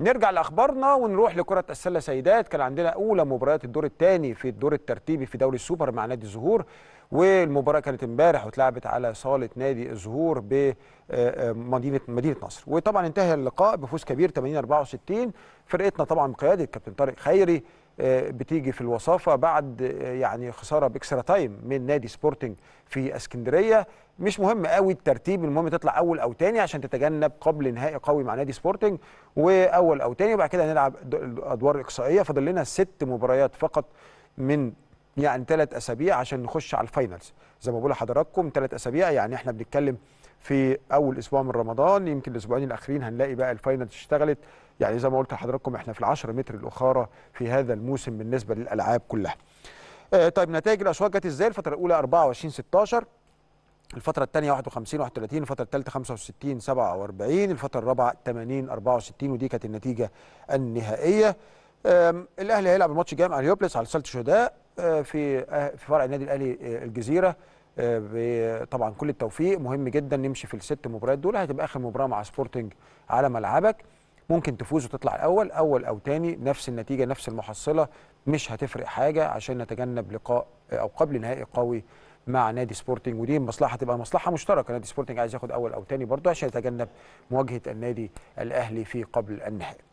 نرجع لاخبارنا ونروح لكره السله سيدات كان عندنا اولى مباريات الدور الثاني في الدور الترتيبي في دوري السوبر مع نادي الزهور والمباراه كانت امبارح واتلعبت على صاله نادي الزهور بمدينه آه، آه، مدينه نصر وطبعا انتهى اللقاء بفوز كبير 80 64 فرقتنا طبعا بقياده الكابتن طارق خيري بتيجي في الوصافه بعد يعني خساره باكسترا تايم من نادي سبورتنج في اسكندريه مش مهم قوي الترتيب المهم تطلع اول او تاني عشان تتجنب قبل نهائي قوي مع نادي سبورتنج واول او تاني وبعد كده هنلعب ادوار اقصائيه فاضل لنا ست مباريات فقط من يعني ثلاث اسابيع عشان نخش على الفاينلز زي ما بقول لحضراتكم ثلاث اسابيع يعني احنا بنتكلم في اول اسبوع من رمضان يمكن الاسبوعين الاخرين هنلاقي بقى الفاينل اشتغلت يعني زي ما قلت لحضراتكم احنا في ال10 متر الاخاره في هذا الموسم بالنسبه للالعاب كلها. آه طيب نتائج الاشواط جت ازاي؟ الفتره الاولى 24 16 الفترة الثانية 51 31 الفترة الثالثة 65 47 الفترة الرابعة 80 64 ودي كانت النتيجة النهائية الأهلي هيلعب الماتش الجاي مع اليوبلس على صالة الشهداء آه، في آه، في فرع النادي الأهلي آه، الجزيرة آه، طبعا كل التوفيق مهم جدا نمشي في الست مباريات دول هتبقى اخر مباراه مع سبورتنج على ملعبك ممكن تفوز وتطلع الاول اول او تاني نفس النتيجه نفس المحصله مش هتفرق حاجه عشان نتجنب لقاء آه، او قبل نهائي قوي مع نادي سبورتنج ودي مصلحه تبقى مصلحه مشتركه نادي سبورتنج عايز ياخد اول او تاني برضو عشان يتجنب مواجهه النادي الاهلي في قبل النهائي